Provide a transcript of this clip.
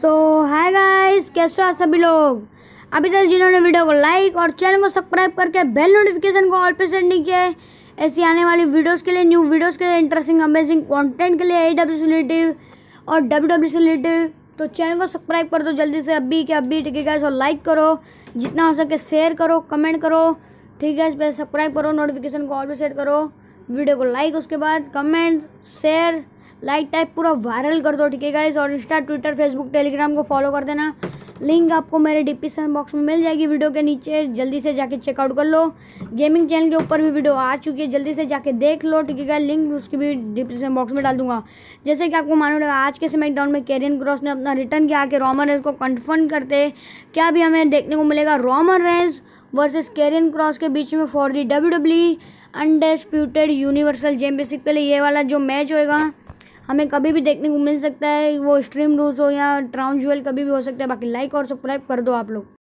सो है गाइस कैसे हो सभी लोग अभी तक जिन्होंने वीडियो को लाइक और चैनल को सब्सक्राइब करके बेल नोटिफिकेशन को ऑल पे सेट नहीं किया है ऐसी आने वाली वीडियोस के लिए न्यू वीडियोस के लिए इंटरेस्टिंग अमेजिंग कंटेंट के लिए ए डब्ल्यू रिलेटिव और डब्ल्यू डब्ल्यू रिलेटिव तो चैनल को सब्सक्राइब कर दो जल्दी से अभी के अभी ठीक है गाइस और लाइक करो जितना हो सके शेयर करो कमेंट करो ठीक है इस पर सब्सक्राइब करो नोटिफिकेशन को ऑल पे सेट करो वीडियो को लाइक उसके बाद कमेंट शेयर लाइक टाइप पूरा वायरल कर दो ठीक है गाइज और इंस्टा ट्विटर फेसबुक टेलीग्राम को फॉलो कर देना लिंक आपको मेरे डिस्क्रिप्शन बॉक्स में मिल जाएगी वीडियो के नीचे जल्दी से जाके चेकआउट कर लो गेमिंग चैनल के ऊपर भी वीडियो आ चुकी है जल्दी से जाके देख लो ठीक है लिंक उसकी भी डिस्क्रिप्शन बॉक्स में डाल दूंगा जैसे कि आपको मालूम है आज के डाउन में कैरियन क्रॉस ने अपना रिटर्न किया कि रोमन रेंस को कन्फर्म करते क्या भी हमें देखने को मिलेगा Roman Reigns versus Carrion Cross के बीच में for the W W undisputed universal championship के लिए ये वाला जो मैच होएगा हमें कभी भी देखने को मिल सकता है वो स्ट्रीम रूस हो या ट्राउन ज्वेल कभी भी हो सकता है बाकी लाइक और सब्सक्राइब कर दो आप लोग